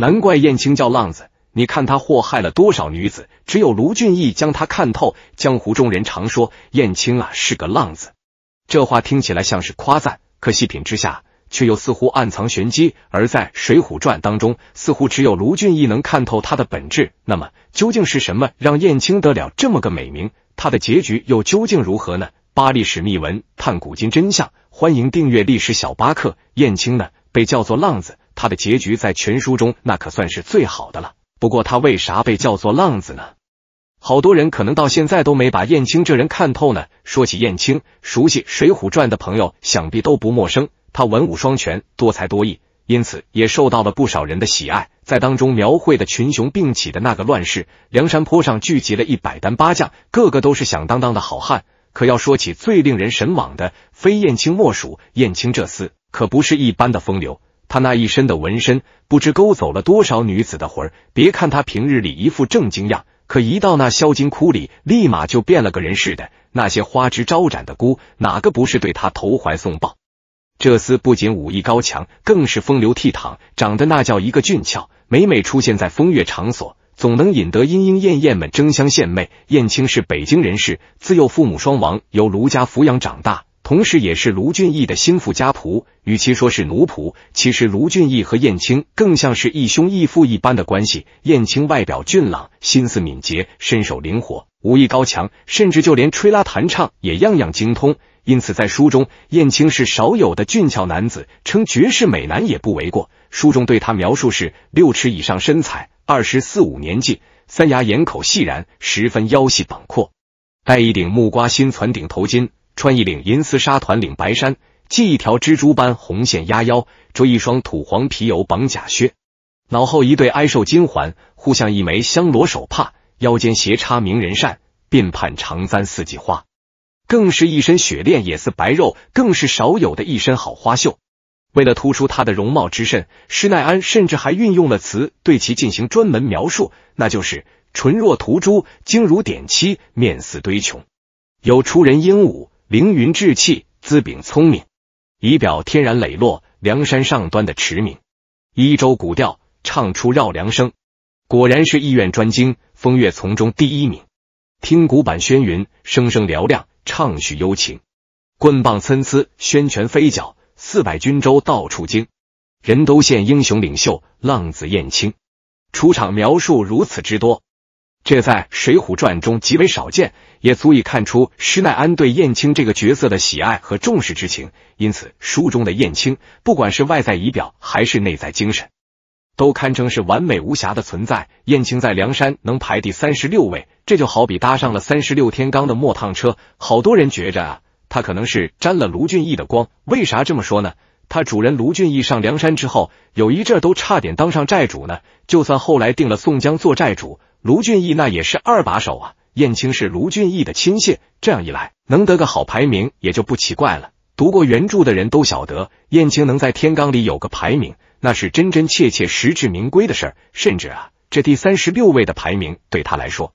难怪燕青叫浪子，你看他祸害了多少女子，只有卢俊义将他看透。江湖中人常说燕青啊是个浪子，这话听起来像是夸赞，可细品之下却又似乎暗藏玄机。而在《水浒传》当中，似乎只有卢俊义能看透他的本质。那么，究竟是什么让燕青得了这么个美名？他的结局又究竟如何呢？八历史秘闻探古今真相，欢迎订阅历史小巴克。燕青呢，被叫做浪子。他的结局在全书中那可算是最好的了。不过他为啥被叫做浪子呢？好多人可能到现在都没把燕青这人看透呢。说起燕青，熟悉《水浒传》的朋友想必都不陌生。他文武双全，多才多艺，因此也受到了不少人的喜爱。在当中描绘的群雄并起的那个乱世，梁山坡上聚集了一百单八将，个个都是响当当的好汉。可要说起最令人神往的，非燕青莫属。燕青这厮可不是一般的风流。他那一身的纹身，不知勾走了多少女子的魂儿。别看他平日里一副正经样，可一到那销金窟里，立马就变了个人似的。那些花枝招展的姑，哪个不是对他投怀送抱？这厮不仅武艺高强，更是风流倜傥，长得那叫一个俊俏。每每出现在风月场所，总能引得莺莺燕燕们争相献媚。燕青是北京人士，自幼父母双亡，由卢家抚养长大。同时也是卢俊义的心腹家仆，与其说是奴仆，其实卢俊义和燕青更像是义兄义父一般的关系。燕青外表俊朗，心思敏捷，身手灵活，武艺高强，甚至就连吹拉弹唱也样样精通。因此，在书中，燕青是少有的俊俏男子，称绝世美男也不为过。书中对他描述是：六尺以上身材，二十四五年纪，三牙眼口细然，十分腰细膀阔，戴一顶木瓜心攒顶头巾。穿一领银丝纱团领白衫，系一条蜘蛛般红线压腰，着一双土黄皮油绑甲靴，脑后一对哀兽金环，忽像一枚香罗手帕，腰间斜插名人扇，鬓畔长簪四季花，更是一身雪练也似白肉，更是少有的一身好花绣。为了突出她的容貌之甚，施耐庵甚至还运用了词对其进行专门描述，那就是唇若涂朱，睛如点漆，面似堆琼，有出人英武。凌云志气，资禀聪明，仪表天然磊落。梁山上端的驰名，一州古调唱出绕梁声，果然是意愿专精，风月丛中第一名。听古板轩云，声声嘹亮，唱叙幽情。棍棒参差，宣泉飞脚，四百军州到处惊。人都羡英雄领袖，浪子燕青。出场描述如此之多。这在《水浒传》中极为少见，也足以看出施耐庵对燕青这个角色的喜爱和重视之情。因此，书中的燕青，不管是外在仪表还是内在精神，都堪称是完美无瑕的存在。燕青在梁山能排第三十六位，这就好比搭上了三十六天罡的末趟车。好多人觉着啊，他可能是沾了卢俊义的光。为啥这么说呢？他主人卢俊义上梁山之后，有一阵都差点当上寨主呢。就算后来定了宋江做寨主。卢俊义那也是二把手啊，燕青是卢俊义的亲信，这样一来能得个好排名也就不奇怪了。读过原著的人都晓得，燕青能在天罡里有个排名，那是真真切切实至名归的事儿。甚至啊，这第三十六位的排名对他来说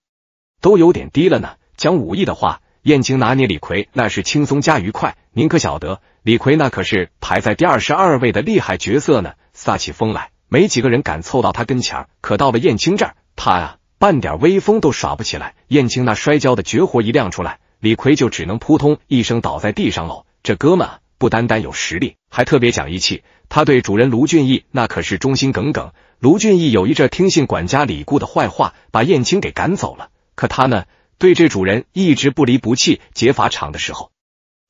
都有点低了呢。讲武艺的话，燕青拿捏李逵那是轻松加愉快。您可晓得，李逵那可是排在第二十二位的厉害角色呢，撒起风来没几个人敢凑到他跟前儿。可到了燕青这儿，他呀。半点威风都耍不起来，燕青那摔跤的绝活一亮出来，李逵就只能扑通一声倒在地上喽。这哥们不单单有实力，还特别讲义气，他对主人卢俊义那可是忠心耿耿。卢俊义有一阵听信管家李固的坏话，把燕青给赶走了。可他呢，对这主人一直不离不弃。劫法场的时候，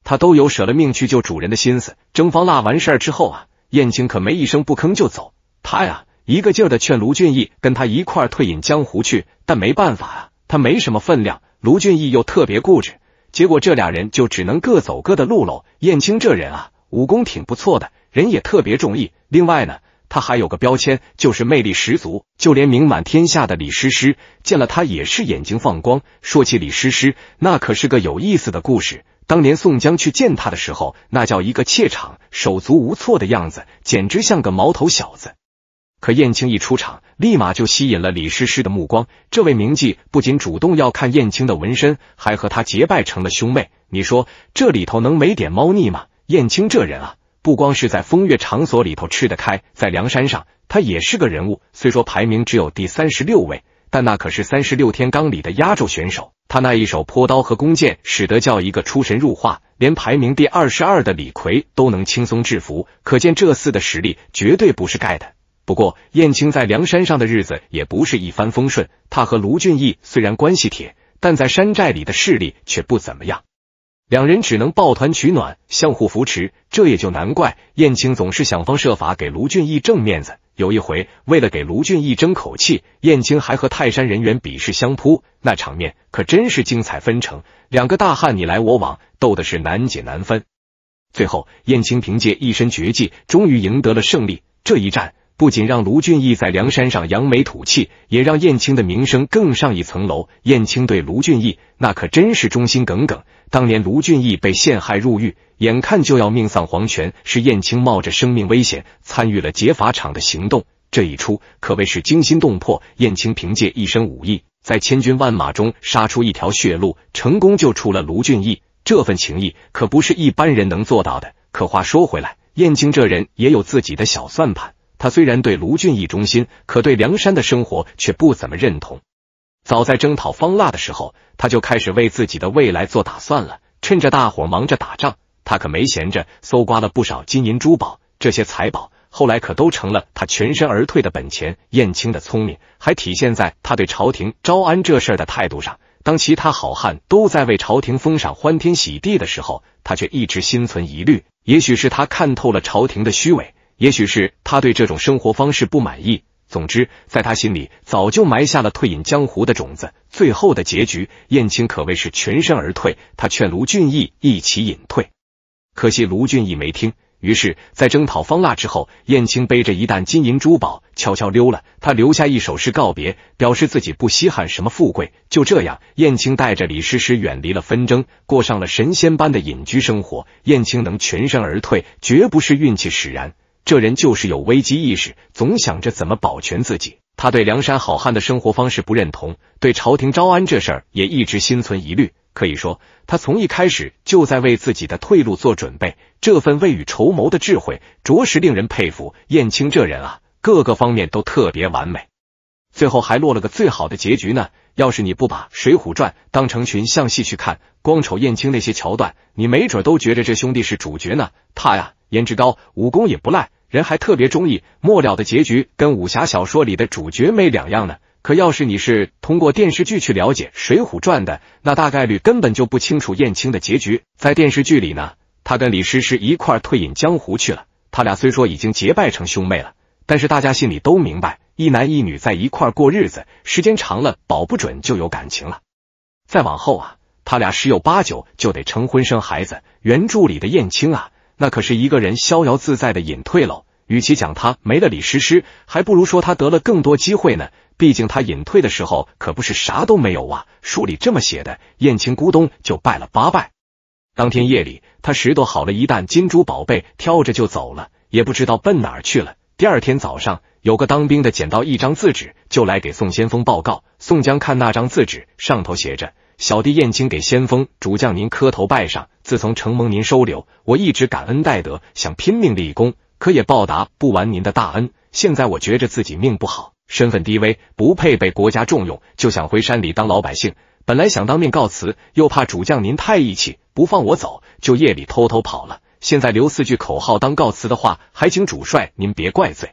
他都有舍了命去救主人的心思。征方腊完事儿之后啊，燕青可没一声不吭就走，他呀。一个劲儿的劝卢俊义跟他一块儿退隐江湖去，但没办法啊，他没什么分量，卢俊义又特别固执，结果这俩人就只能各走各的路喽。燕青这人啊，武功挺不错的，人也特别中意。另外呢，他还有个标签，就是魅力十足，就连名满天下的李师师见了他也是眼睛放光。说起李师师，那可是个有意思的故事。当年宋江去见他的时候，那叫一个怯场，手足无措的样子，简直像个毛头小子。可燕青一出场，立马就吸引了李诗诗的目光。这位名妓不仅主动要看燕青的纹身，还和他结拜成了兄妹。你说这里头能没点猫腻吗？燕青这人啊，不光是在风月场所里头吃得开，在梁山上他也是个人物。虽说排名只有第三十六位，但那可是三十六天罡里的压轴选手。他那一手泼刀和弓箭使得叫一个出神入化，连排名第二十二的李逵都能轻松制服，可见这厮的实力绝对不是盖的。不过，燕青在梁山上的日子也不是一帆风顺。他和卢俊义虽然关系铁，但在山寨里的势力却不怎么样。两人只能抱团取暖，相互扶持。这也就难怪燕青总是想方设法给卢俊义挣面子。有一回，为了给卢俊义争口气，燕青还和泰山人员比试相扑，那场面可真是精彩纷呈。两个大汉你来我往，斗的是难解难分。最后，燕青凭借一身绝技，终于赢得了胜利。这一战。不仅让卢俊义在梁山上扬眉吐气，也让燕青的名声更上一层楼。燕青对卢俊义那可真是忠心耿耿。当年卢俊义被陷害入狱，眼看就要命丧黄泉，是燕青冒着生命危险参与了劫法场的行动。这一出可谓是惊心动魄。燕青凭借一身武艺，在千军万马中杀出一条血路，成功救出了卢俊义。这份情谊可不是一般人能做到的。可话说回来，燕青这人也有自己的小算盘。他虽然对卢俊义忠心，可对梁山的生活却不怎么认同。早在征讨方腊的时候，他就开始为自己的未来做打算了。趁着大伙忙着打仗，他可没闲着，搜刮了不少金银珠宝。这些财宝后来可都成了他全身而退的本钱。燕青的聪明还体现在他对朝廷招安这事的态度上。当其他好汉都在为朝廷封赏欢天喜地的时候，他却一直心存疑虑。也许是他看透了朝廷的虚伪。也许是他对这种生活方式不满意。总之，在他心里早就埋下了退隐江湖的种子。最后的结局，燕青可谓是全身而退。他劝卢俊义一起隐退，可惜卢俊义没听。于是，在征讨方腊之后，燕青背着一担金银珠宝，悄悄溜了。他留下一首诗告别，表示自己不稀罕什么富贵。就这样，燕青带着李师师远离了纷争，过上了神仙般的隐居生活。燕青能全身而退，绝不是运气使然。这人就是有危机意识，总想着怎么保全自己。他对梁山好汉的生活方式不认同，对朝廷招安这事儿也一直心存疑虑。可以说，他从一开始就在为自己的退路做准备。这份未雨绸缪的智慧，着实令人佩服。燕青这人啊，各个方面都特别完美。最后还落了个最好的结局呢。要是你不把《水浒传》当成群像戏去看，光瞅燕青那些桥段，你没准都觉着这兄弟是主角呢。他呀，颜值高，武功也不赖，人还特别中意。末了的结局跟武侠小说里的主角没两样呢。可要是你是通过电视剧去了解《水浒传》的，那大概率根本就不清楚燕青的结局。在电视剧里呢，他跟李师师一块儿退隐江湖去了。他俩虽说已经结拜成兄妹了，但是大家心里都明白。一男一女在一块儿过日子，时间长了，保不准就有感情了。再往后啊，他俩十有八九就得成婚生孩子。原著里的燕青啊，那可是一个人逍遥自在的隐退喽。与其讲他没了李师师，还不如说他得了更多机会呢。毕竟他隐退的时候可不是啥都没有啊，书里这么写的，燕青咕咚就拜了八拜。当天夜里，他拾掇好了一担金珠宝贝，挑着就走了，也不知道奔哪儿去了。第二天早上。有个当兵的捡到一张字纸，就来给宋先锋报告。宋江看那张字纸上头写着：“小弟燕青给先锋主将您磕头拜上。自从承蒙您收留，我一直感恩戴德，想拼命立功，可也报答不完您的大恩。现在我觉着自己命不好，身份低微，不配被国家重用，就想回山里当老百姓。本来想当面告辞，又怕主将您太义气，不放我走，就夜里偷偷跑了。现在留四句口号当告辞的话，还请主帅您别怪罪。”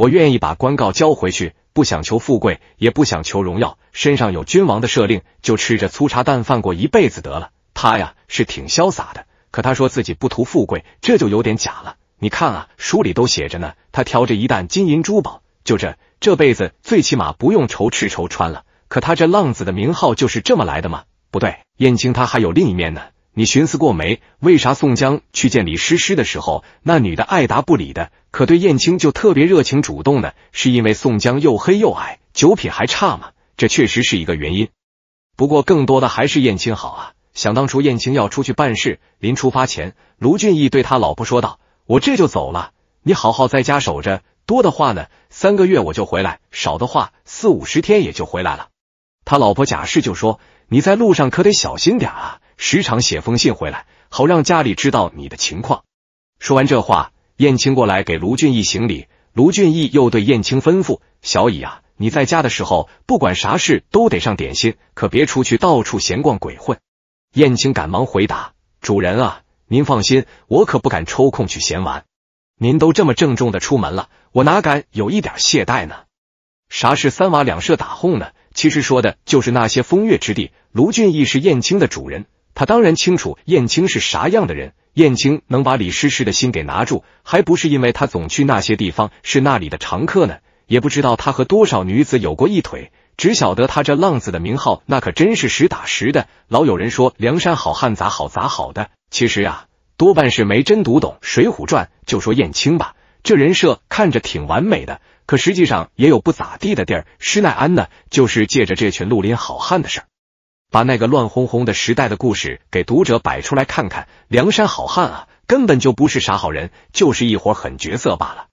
我愿意把官告交回去，不想求富贵，也不想求荣耀，身上有君王的赦令，就吃着粗茶淡饭过一辈子得了。他呀是挺潇洒的，可他说自己不图富贵，这就有点假了。你看啊，书里都写着呢，他挑着一担金银珠宝，就这这辈子最起码不用愁吃愁穿了。可他这浪子的名号就是这么来的吗？不对，燕青他还有另一面呢。你寻思过没？为啥宋江去见李师师的时候，那女的爱答不理的，可对燕青就特别热情主动呢？是因为宋江又黑又矮，酒品还差吗？这确实是一个原因。不过更多的还是燕青好啊！想当初燕青要出去办事，临出发前，卢俊义对他老婆说道：“我这就走了，你好好在家守着。多的话呢，三个月我就回来；少的话，四五十天也就回来了。”他老婆贾氏就说：“你在路上可得小心点啊！”时常写封信回来，好让家里知道你的情况。说完这话，燕青过来给卢俊义行礼，卢俊义又对燕青吩咐：“小乙啊，你在家的时候，不管啥事都得上点心，可别出去到处闲逛鬼混。”燕青赶忙回答：“主人啊，您放心，我可不敢抽空去闲玩。您都这么郑重的出门了，我哪敢有一点懈怠呢？”啥是三瓦两舍打哄呢？其实说的就是那些风月之地。卢俊义是燕青的主人。他当然清楚燕青是啥样的人，燕青能把李师师的心给拿住，还不是因为他总去那些地方，是那里的常客呢？也不知道他和多少女子有过一腿，只晓得他这浪子的名号，那可真是实打实的。老有人说梁山好汉咋好咋好的，其实呀，多半是没真读懂《水浒传》。就说燕青吧，这人设看着挺完美的，可实际上也有不咋地的地儿。施耐庵呢，就是借着这群绿林好汉的事儿。把那个乱哄哄的时代的故事给读者摆出来看看，梁山好汉啊，根本就不是啥好人，就是一伙狠角色罢了。